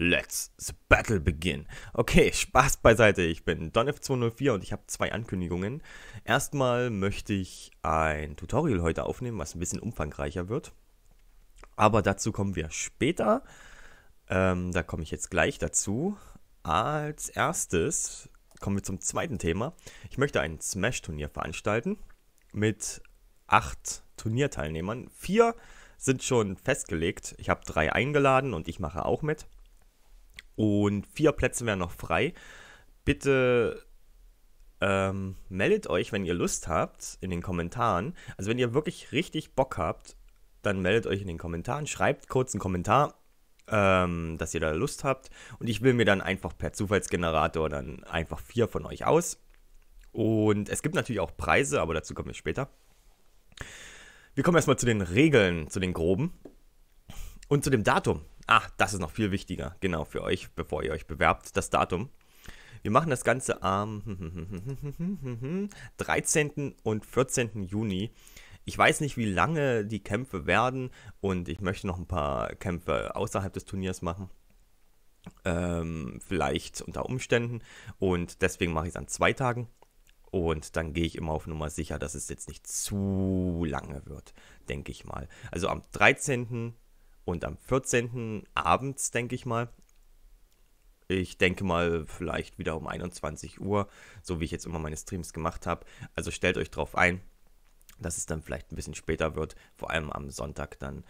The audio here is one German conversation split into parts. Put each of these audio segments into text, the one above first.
Let's the battle begin. Okay, Spaß beiseite. Ich bin DonF204 und ich habe zwei Ankündigungen. Erstmal möchte ich ein Tutorial heute aufnehmen, was ein bisschen umfangreicher wird. Aber dazu kommen wir später. Ähm, da komme ich jetzt gleich dazu. Als erstes kommen wir zum zweiten Thema. Ich möchte ein Smash-Turnier veranstalten mit acht Turnierteilnehmern. Vier sind schon festgelegt. Ich habe drei eingeladen und ich mache auch mit. Und vier Plätze wären noch frei. Bitte ähm, meldet euch, wenn ihr Lust habt, in den Kommentaren. Also wenn ihr wirklich richtig Bock habt, dann meldet euch in den Kommentaren, schreibt kurz einen Kommentar, ähm, dass ihr da Lust habt. Und ich will mir dann einfach per Zufallsgenerator dann einfach vier von euch aus. Und es gibt natürlich auch Preise, aber dazu kommen wir später. Wir kommen erstmal zu den Regeln, zu den groben und zu dem Datum. Ah, das ist noch viel wichtiger, genau, für euch, bevor ihr euch bewerbt, das Datum. Wir machen das Ganze am 13. Hm, hm, hm, und 14. Juni. Ich weiß nicht, wie lange die Kämpfe werden und ich möchte noch ein paar Kämpfe außerhalb des Turniers machen. Ähm, vielleicht unter Umständen und deswegen mache ich es an zwei Tagen und dann gehe ich immer auf Nummer sicher, dass es jetzt nicht zu lange wird, denke ich mal. Also am 13. Und am 14. abends, denke ich mal, ich denke mal vielleicht wieder um 21 Uhr, so wie ich jetzt immer meine Streams gemacht habe. Also stellt euch darauf ein, dass es dann vielleicht ein bisschen später wird, vor allem am Sonntag dann.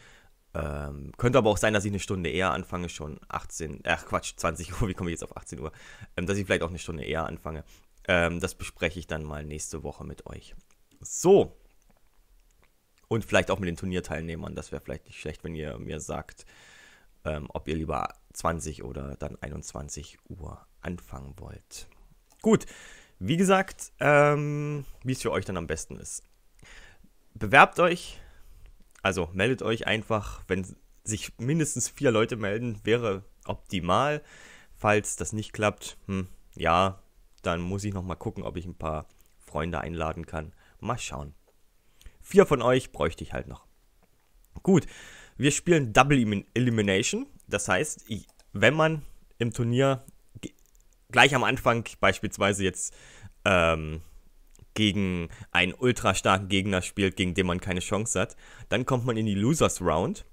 Ähm, könnte aber auch sein, dass ich eine Stunde eher anfange, schon 18, ach Quatsch, 20 Uhr, wie komme ich jetzt auf 18 Uhr? Ähm, dass ich vielleicht auch eine Stunde eher anfange. Ähm, das bespreche ich dann mal nächste Woche mit euch. So, und vielleicht auch mit den Turnierteilnehmern. Das wäre vielleicht nicht schlecht, wenn ihr mir sagt, ähm, ob ihr lieber 20 oder dann 21 Uhr anfangen wollt. Gut, wie gesagt, ähm, wie es für euch dann am besten ist. Bewerbt euch, also meldet euch einfach, wenn sich mindestens vier Leute melden, wäre optimal. Falls das nicht klappt, hm, ja, dann muss ich nochmal gucken, ob ich ein paar Freunde einladen kann. Mal schauen vier von euch bräuchte ich halt noch. Gut, wir spielen Double Elimination. Das heißt, wenn man im Turnier gleich am Anfang beispielsweise jetzt ähm, gegen einen ultra starken Gegner spielt, gegen den man keine Chance hat, dann kommt man in die Losers Round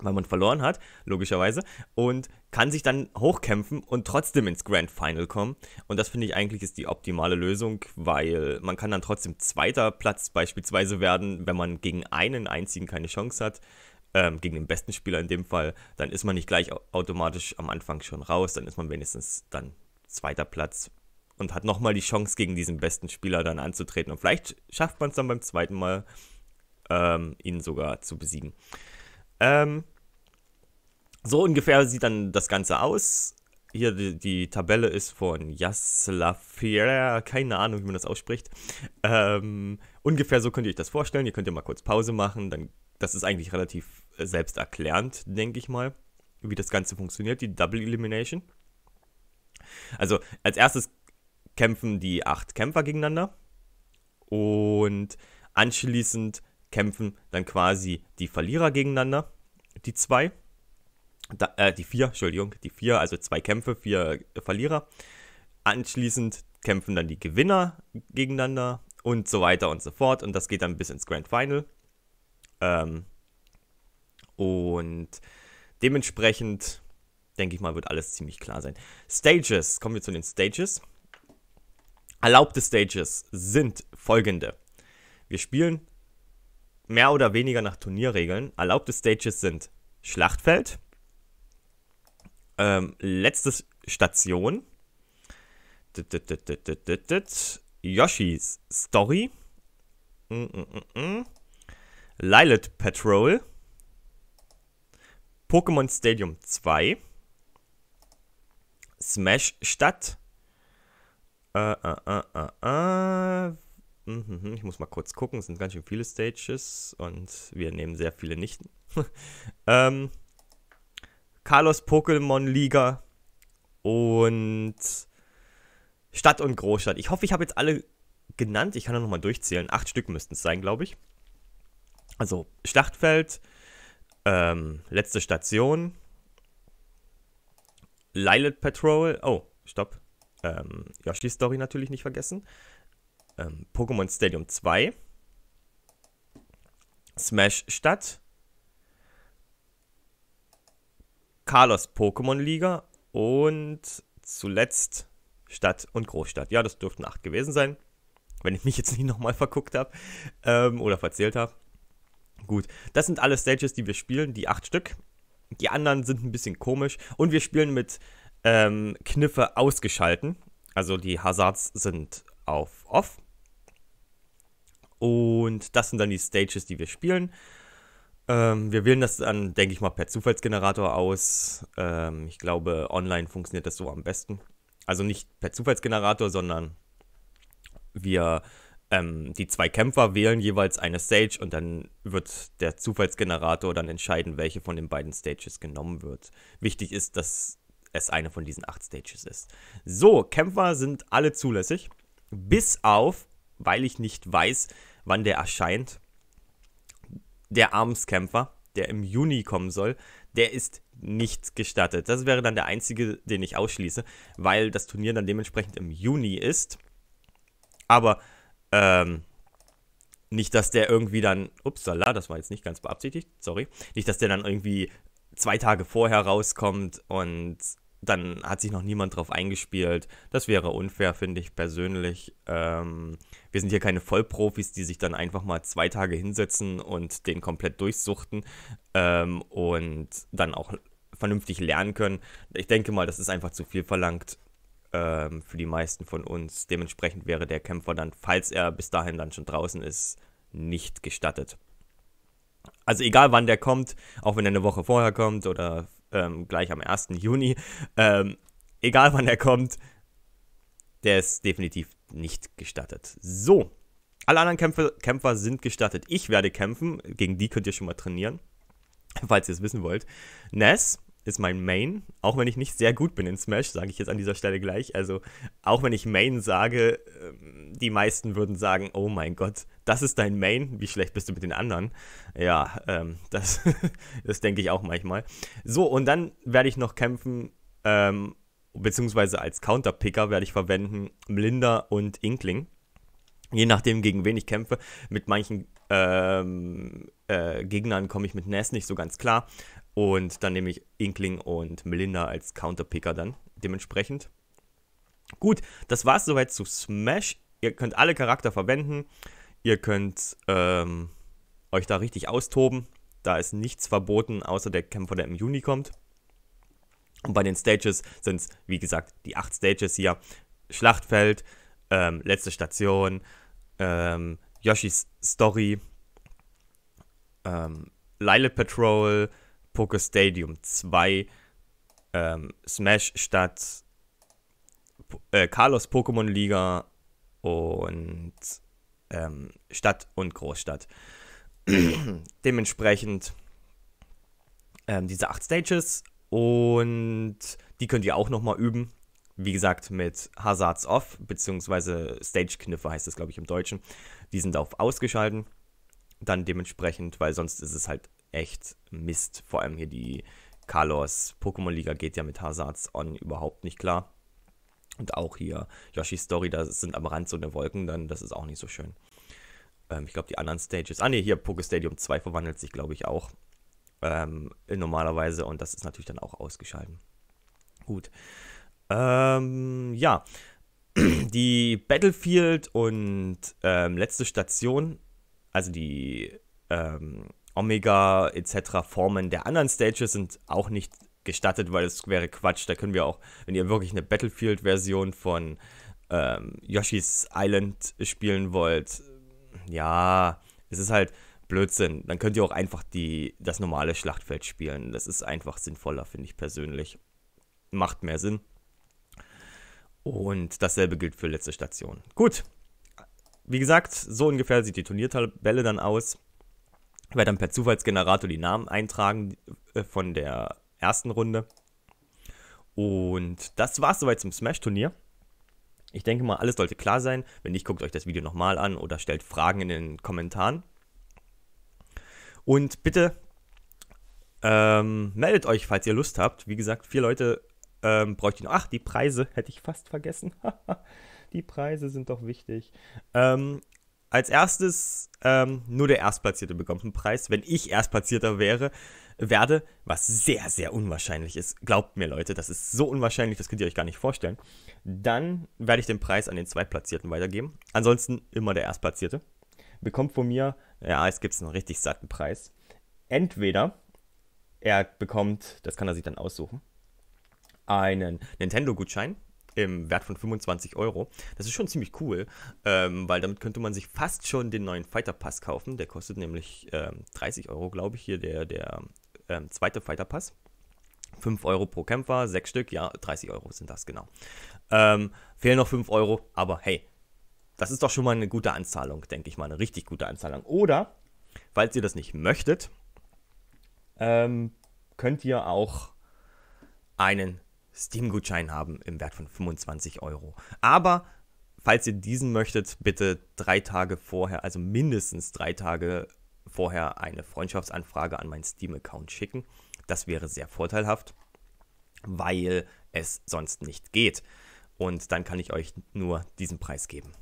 weil man verloren hat, logischerweise, und kann sich dann hochkämpfen und trotzdem ins Grand Final kommen. Und das finde ich eigentlich ist die optimale Lösung, weil man kann dann trotzdem zweiter Platz beispielsweise werden, wenn man gegen einen einzigen keine Chance hat, ähm, gegen den besten Spieler in dem Fall, dann ist man nicht gleich automatisch am Anfang schon raus, dann ist man wenigstens dann zweiter Platz und hat nochmal die Chance, gegen diesen besten Spieler dann anzutreten. Und vielleicht schafft man es dann beim zweiten Mal, ähm, ihn sogar zu besiegen. Ähm, so ungefähr sieht dann das Ganze aus. Hier die, die Tabelle ist von Jaslafera, keine Ahnung, wie man das ausspricht. Ähm, ungefähr so könnt ihr euch das vorstellen. Ihr könnt ja mal kurz Pause machen. Dann, das ist eigentlich relativ äh, selbsterklärend, denke ich mal, wie das Ganze funktioniert, die Double Elimination. Also als erstes kämpfen die acht Kämpfer gegeneinander und anschließend kämpfen dann quasi die Verlierer gegeneinander, die zwei, da, äh, die vier, Entschuldigung, die vier, also zwei Kämpfe, vier Verlierer. Anschließend kämpfen dann die Gewinner gegeneinander und so weiter und so fort. Und das geht dann bis ins Grand Final. Ähm, und dementsprechend, denke ich mal, wird alles ziemlich klar sein. Stages, kommen wir zu den Stages. Erlaubte Stages sind folgende. Wir spielen mehr oder weniger nach Turnierregeln. Erlaubte Stages sind Schlachtfeld, ähm, letzte Station, Yoshi's Story, mm, mm, mm, Lilith Patrol, Pokémon Stadium 2, Smash Stadt, äh, äh, äh Mhm, ich muss mal kurz gucken, es sind ganz schön viele Stages und wir nehmen sehr viele nicht. ähm, Carlos Pokémon Liga und Stadt und Großstadt. Ich hoffe, ich habe jetzt alle genannt. Ich kann da nochmal durchzählen. Acht Stück müssten es sein, glaube ich. Also Schlachtfeld, ähm, letzte Station, Lilith Patrol, oh, stopp. Ähm, Yoshi Story natürlich nicht vergessen ähm, Pokémon Stadium 2, Smash Stadt, Carlos Pokémon Liga und zuletzt Stadt und Großstadt. Ja, das dürften acht gewesen sein, wenn ich mich jetzt nicht nochmal verguckt habe ähm, oder verzählt habe. Gut, das sind alle Stages, die wir spielen, die acht Stück. Die anderen sind ein bisschen komisch und wir spielen mit ähm, Kniffe ausgeschalten. Also die Hazards sind auf Off und das sind dann die Stages, die wir spielen. Ähm, wir wählen das dann, denke ich mal, per Zufallsgenerator aus. Ähm, ich glaube, online funktioniert das so am besten. Also nicht per Zufallsgenerator, sondern wir, ähm, die zwei Kämpfer wählen jeweils eine Stage und dann wird der Zufallsgenerator dann entscheiden, welche von den beiden Stages genommen wird. Wichtig ist, dass es eine von diesen acht Stages ist. So, Kämpfer sind alle zulässig, bis auf, weil ich nicht weiß, wann der erscheint. Der Armskämpfer, der im Juni kommen soll, der ist nicht gestattet. Das wäre dann der einzige, den ich ausschließe, weil das Turnier dann dementsprechend im Juni ist. Aber ähm, nicht, dass der irgendwie dann, upsala, das war jetzt nicht ganz beabsichtigt, sorry, nicht, dass der dann irgendwie zwei Tage vorher rauskommt und dann hat sich noch niemand drauf eingespielt. Das wäre unfair, finde ich persönlich. Ähm, wir sind hier keine Vollprofis, die sich dann einfach mal zwei Tage hinsetzen und den komplett durchsuchten ähm, und dann auch vernünftig lernen können. Ich denke mal, das ist einfach zu viel verlangt ähm, für die meisten von uns. Dementsprechend wäre der Kämpfer dann, falls er bis dahin dann schon draußen ist, nicht gestattet. Also egal wann der kommt, auch wenn er eine Woche vorher kommt oder ähm, gleich am 1. Juni. Ähm, egal wann er kommt, der ist definitiv nicht gestattet. So, alle anderen Kämpfe, Kämpfer sind gestattet. Ich werde kämpfen, gegen die könnt ihr schon mal trainieren, falls ihr es wissen wollt. Ness ist mein Main. Auch wenn ich nicht sehr gut bin in Smash, sage ich jetzt an dieser Stelle gleich. Also, auch wenn ich Main sage, ähm, die meisten würden sagen: Oh mein Gott, das ist dein Main. Wie schlecht bist du mit den anderen? Ja, ähm, das, das denke ich auch manchmal. So, und dann werde ich noch kämpfen. Ähm, beziehungsweise als Counterpicker werde ich verwenden Blinder und Inkling. Je nachdem, gegen wen ich kämpfe. Mit manchen ähm, äh, Gegnern komme ich mit Ness nicht so ganz klar. Und dann nehme ich Inkling und Melinda als Counterpicker dann dementsprechend. Gut, das war es soweit zu Smash. Ihr könnt alle Charakter verwenden. Ihr könnt ähm, euch da richtig austoben. Da ist nichts verboten, außer der Kämpfer, der im Juni kommt. Und bei den Stages sind es, wie gesagt, die acht Stages hier. Schlachtfeld, ähm, letzte Station, ähm, Yoshis Story, ähm, Lyle Patrol, Poker Stadium 2 ähm, Smash statt äh, Carlos Pokémon Liga und ähm, Stadt und Großstadt. Dementsprechend ähm, diese acht Stages und die könnt ihr auch nochmal üben. Wie gesagt, mit Hazards Off, beziehungsweise Stage-Kniffe heißt das, glaube ich, im Deutschen. Die sind auf ausgeschalten. Dann dementsprechend, weil sonst ist es halt echt Mist. Vor allem hier die Kalos Pokémon Liga geht ja mit Hazards On überhaupt nicht klar. Und auch hier Yoshi's Story, da sind am Rand so eine Wolken, dann das ist auch nicht so schön. Ähm, ich glaube, die anderen Stages. Ah, ne, hier Poké Stadium 2 verwandelt sich, glaube ich, auch. Ähm, normalerweise und das ist natürlich dann auch ausgeschalten. Gut. Ähm, ja. Die Battlefield und ähm, letzte Station, also die ähm, Omega etc. Formen der anderen Stages sind auch nicht gestattet, weil es wäre Quatsch. Da können wir auch, wenn ihr wirklich eine Battlefield-Version von ähm, Yoshi's Island spielen wollt, ja, es ist halt Blödsinn. Dann könnt ihr auch einfach die, das normale Schlachtfeld spielen. Das ist einfach sinnvoller, finde ich persönlich. Macht mehr Sinn. Und dasselbe gilt für letzte Station. Gut. Wie gesagt, so ungefähr sieht die Turniertabelle dann aus werde dann per Zufallsgenerator die Namen eintragen äh, von der ersten Runde. Und das war es soweit zum Smash-Turnier. Ich denke mal, alles sollte klar sein. Wenn nicht, guckt euch das Video nochmal an oder stellt Fragen in den Kommentaren. Und bitte ähm, meldet euch, falls ihr Lust habt. Wie gesagt, vier Leute ähm, bräuchte ich noch. Ach, die Preise hätte ich fast vergessen. die Preise sind doch wichtig. Ähm, als erstes ähm, nur der Erstplatzierte bekommt einen Preis. Wenn ich Erstplatzierter wäre, werde, was sehr, sehr unwahrscheinlich ist. Glaubt mir, Leute, das ist so unwahrscheinlich, das könnt ihr euch gar nicht vorstellen. Dann werde ich den Preis an den Zweitplatzierten weitergeben. Ansonsten immer der Erstplatzierte. Bekommt von mir, ja, es gibt einen richtig satten Preis. Entweder er bekommt, das kann er sich dann aussuchen, einen Nintendo-Gutschein im Wert von 25 Euro. Das ist schon ziemlich cool, ähm, weil damit könnte man sich fast schon den neuen Fighter Pass kaufen. Der kostet nämlich ähm, 30 Euro, glaube ich, hier der, der ähm, zweite Fighter Pass. 5 Euro pro Kämpfer, 6 Stück, ja, 30 Euro sind das, genau. Ähm, fehlen noch 5 Euro, aber hey, das ist doch schon mal eine gute Anzahlung, denke ich mal, eine richtig gute Anzahlung. Oder, falls ihr das nicht möchtet, ähm, könnt ihr auch einen Steam-Gutschein haben im Wert von 25 Euro. Aber falls ihr diesen möchtet, bitte drei Tage vorher, also mindestens drei Tage vorher eine Freundschaftsanfrage an meinen Steam-Account schicken. Das wäre sehr vorteilhaft, weil es sonst nicht geht. Und dann kann ich euch nur diesen Preis geben.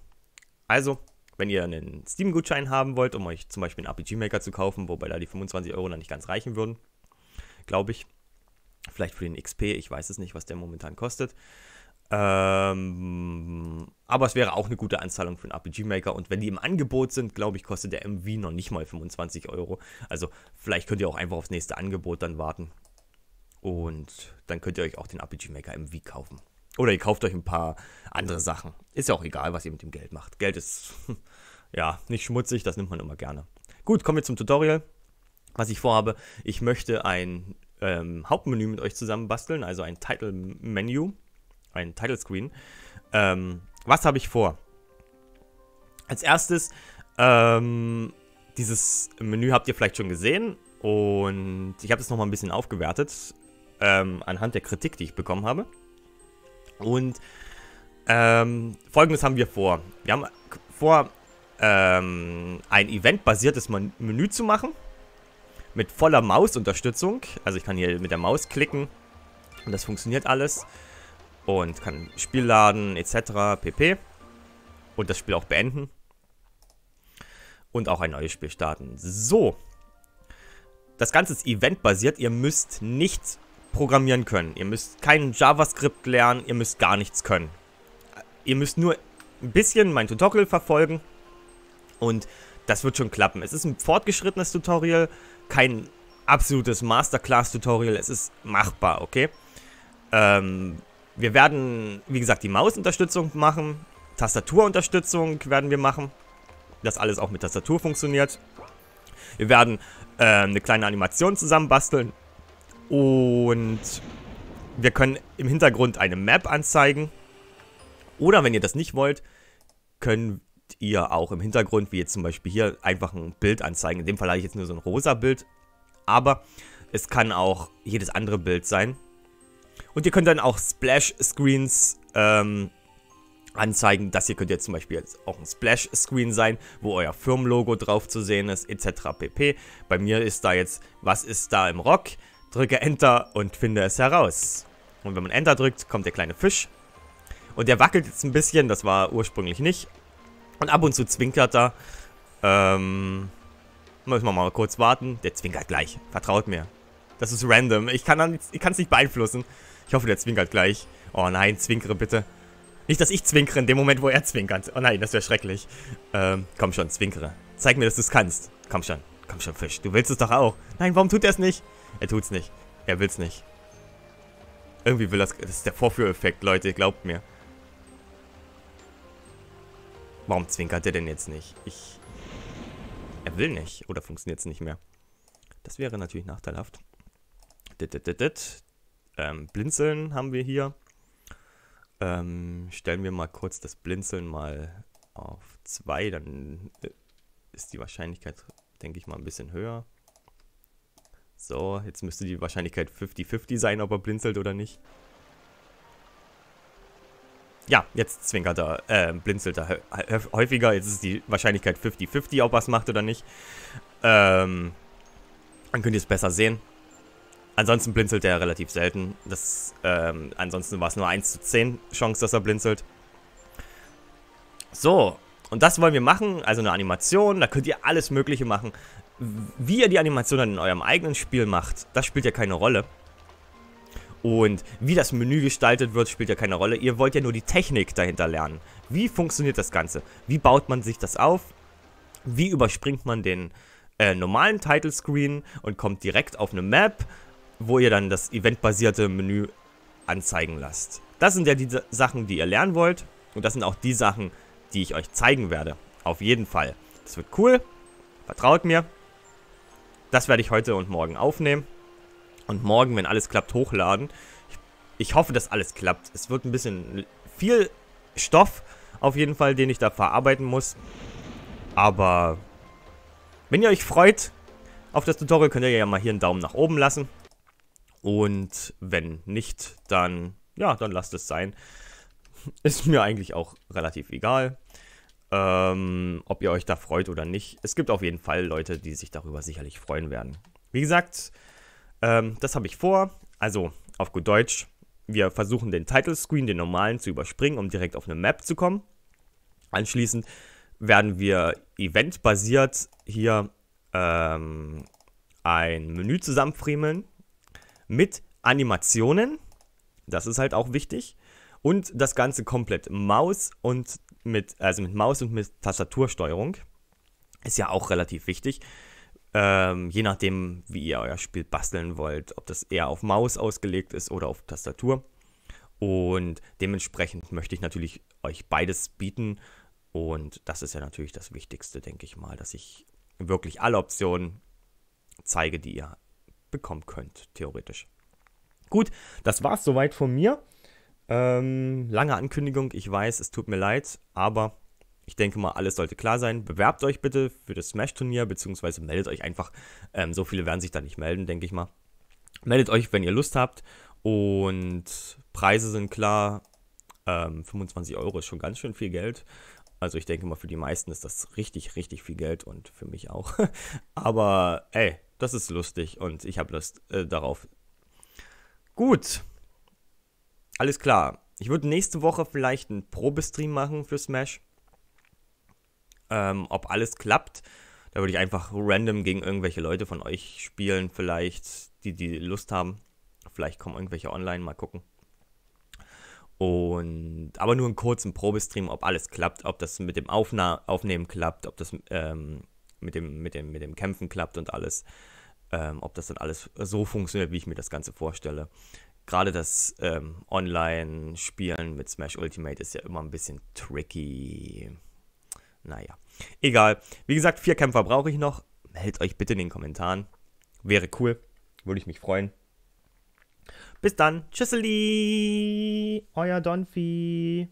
Also, wenn ihr einen Steam-Gutschein haben wollt, um euch zum Beispiel einen RPG-Maker zu kaufen, wobei da die 25 Euro dann nicht ganz reichen würden, glaube ich, vielleicht für den XP, ich weiß es nicht, was der momentan kostet. Ähm, aber es wäre auch eine gute Anzahlung für einen RPG-Maker. Und wenn die im Angebot sind, glaube ich, kostet der MV noch nicht mal 25 Euro. Also vielleicht könnt ihr auch einfach aufs nächste Angebot dann warten. Und dann könnt ihr euch auch den RPG-Maker MV kaufen. Oder ihr kauft euch ein paar andere Sachen. Ist ja auch egal, was ihr mit dem Geld macht. Geld ist, ja, nicht schmutzig, das nimmt man immer gerne. Gut, kommen wir zum Tutorial. Was ich vorhabe, ich möchte ein ähm, Hauptmenü mit euch zusammen basteln, also ein Title-Menü, ein Title-Screen. Ähm, was habe ich vor? Als erstes, ähm, dieses Menü habt ihr vielleicht schon gesehen und ich habe es nochmal ein bisschen aufgewertet ähm, anhand der Kritik, die ich bekommen habe. Und ähm, folgendes haben wir vor. Wir haben vor, ähm, ein eventbasiertes Menü zu machen mit voller Mausunterstützung. Also ich kann hier mit der Maus klicken und das funktioniert alles. Und kann Spiel laden etc. pp. Und das Spiel auch beenden. Und auch ein neues Spiel starten. So. Das Ganze ist eventbasiert. Ihr müsst nicht programmieren können. Ihr müsst kein JavaScript lernen. Ihr müsst gar nichts können. Ihr müsst nur ein bisschen mein Tutorial verfolgen. Und das wird schon klappen. Es ist ein fortgeschrittenes Tutorial kein absolutes Masterclass-Tutorial. Es ist machbar, okay? Ähm, wir werden, wie gesagt, die Mausunterstützung machen. Tastaturunterstützung werden wir machen. Dass alles auch mit Tastatur funktioniert. Wir werden äh, eine kleine Animation zusammenbasteln. Und wir können im Hintergrund eine Map anzeigen. Oder wenn ihr das nicht wollt, können wir ihr auch im Hintergrund, wie jetzt zum Beispiel hier, einfach ein Bild anzeigen. In dem Fall habe ich jetzt nur so ein rosa Bild, aber es kann auch jedes andere Bild sein. Und ihr könnt dann auch Splash-Screens ähm, anzeigen. Das hier könnte jetzt zum Beispiel jetzt auch ein Splash-Screen sein, wo euer Firmenlogo drauf zu sehen ist, etc. pp. Bei mir ist da jetzt, was ist da im Rock? Drücke Enter und finde es heraus. Und wenn man Enter drückt, kommt der kleine Fisch. Und der wackelt jetzt ein bisschen, das war ursprünglich nicht, und ab und zu zwinkert er. Ähm, müssen wir mal kurz warten. Der zwinkert gleich. Vertraut mir. Das ist random. Ich kann es nicht beeinflussen. Ich hoffe, der zwinkert gleich. Oh nein, zwinkere bitte. Nicht, dass ich zwinkere in dem Moment, wo er zwinkert. Oh nein, das wäre schrecklich. Ähm, komm schon, zwinkere. Zeig mir, dass du es kannst. Komm schon. Komm schon, Fisch. Du willst es doch auch. Nein, warum tut er es nicht? Er tut es nicht. Er will es nicht. Irgendwie will das... Das ist der Vorführeffekt, Leute. Glaubt mir. Warum zwinkert der denn jetzt nicht? Ich... Er will nicht. Oder funktioniert es nicht mehr? Das wäre natürlich nachteilhaft. Dit, dit, dit, ähm, Blinzeln haben wir hier. Ähm, stellen wir mal kurz das Blinzeln mal auf 2, dann äh, ist die Wahrscheinlichkeit, denke ich mal, ein bisschen höher. So, jetzt müsste die Wahrscheinlichkeit 50-50 sein, ob er blinzelt oder nicht. Ja, jetzt zwinkert er, äh, blinzelt er häufiger. Jetzt ist die Wahrscheinlichkeit 50-50, ob er es macht oder nicht. Ähm, dann könnt ihr es besser sehen. Ansonsten blinzelt er relativ selten. Das, ähm, ansonsten war es nur 1 zu 10 Chance, dass er blinzelt. So, und das wollen wir machen. Also eine Animation, da könnt ihr alles Mögliche machen. Wie ihr die Animation dann in eurem eigenen Spiel macht, das spielt ja keine Rolle. Und wie das Menü gestaltet wird, spielt ja keine Rolle. Ihr wollt ja nur die Technik dahinter lernen. Wie funktioniert das Ganze? Wie baut man sich das auf? Wie überspringt man den äh, normalen Title Screen und kommt direkt auf eine Map, wo ihr dann das eventbasierte Menü anzeigen lasst. Das sind ja die Sachen, die ihr lernen wollt. Und das sind auch die Sachen, die ich euch zeigen werde. Auf jeden Fall. Das wird cool. Vertraut mir. Das werde ich heute und morgen aufnehmen und morgen, wenn alles klappt, hochladen. Ich, ich hoffe, dass alles klappt. Es wird ein bisschen viel Stoff auf jeden Fall, den ich da verarbeiten muss. Aber wenn ihr euch freut auf das Tutorial, könnt ihr ja mal hier einen Daumen nach oben lassen. Und wenn nicht, dann, ja, dann lasst es sein. Ist mir eigentlich auch relativ egal, ähm, ob ihr euch da freut oder nicht. Es gibt auf jeden Fall Leute, die sich darüber sicherlich freuen werden. Wie gesagt, ähm, das habe ich vor. Also auf gut Deutsch, wir versuchen den Title Screen, den normalen, zu überspringen, um direkt auf eine Map zu kommen. Anschließend werden wir eventbasiert hier ähm, ein Menü zusammenfriemeln mit Animationen. Das ist halt auch wichtig. Und das Ganze komplett Maus und mit, also mit Maus und mit Tastatursteuerung. Ist ja auch relativ wichtig. Ähm, je nachdem, wie ihr euer Spiel basteln wollt, ob das eher auf Maus ausgelegt ist oder auf Tastatur. Und dementsprechend möchte ich natürlich euch beides bieten. Und das ist ja natürlich das Wichtigste, denke ich mal, dass ich wirklich alle Optionen zeige, die ihr bekommen könnt, theoretisch. Gut, das war's soweit von mir. Ähm, lange Ankündigung, ich weiß, es tut mir leid, aber ich denke mal, alles sollte klar sein. Bewerbt euch bitte für das Smash-Turnier, beziehungsweise meldet euch einfach. Ähm, so viele werden sich da nicht melden, denke ich mal. Meldet euch, wenn ihr Lust habt. Und Preise sind klar. Ähm, 25 Euro ist schon ganz schön viel Geld. Also ich denke mal, für die meisten ist das richtig, richtig viel Geld und für mich auch. Aber ey, das ist lustig und ich habe Lust äh, darauf. Gut. Alles klar. Ich würde nächste Woche vielleicht einen Probestream machen für Smash ähm, ob alles klappt. Da würde ich einfach random gegen irgendwelche Leute von euch spielen, vielleicht, die, die Lust haben. Vielleicht kommen irgendwelche online, mal gucken. Und aber nur einen kurzen Probestream, ob alles klappt, ob das mit dem Aufna Aufnehmen klappt, ob das ähm, mit, dem, mit, dem, mit dem Kämpfen klappt und alles. Ähm, ob das dann alles so funktioniert, wie ich mir das Ganze vorstelle. Gerade das ähm, Online-Spielen mit Smash Ultimate ist ja immer ein bisschen tricky. Naja, egal. Wie gesagt, vier Kämpfer brauche ich noch. Meldet euch bitte in den Kommentaren. Wäre cool. Würde ich mich freuen. Bis dann. Tschüsseli. Euer Donfi.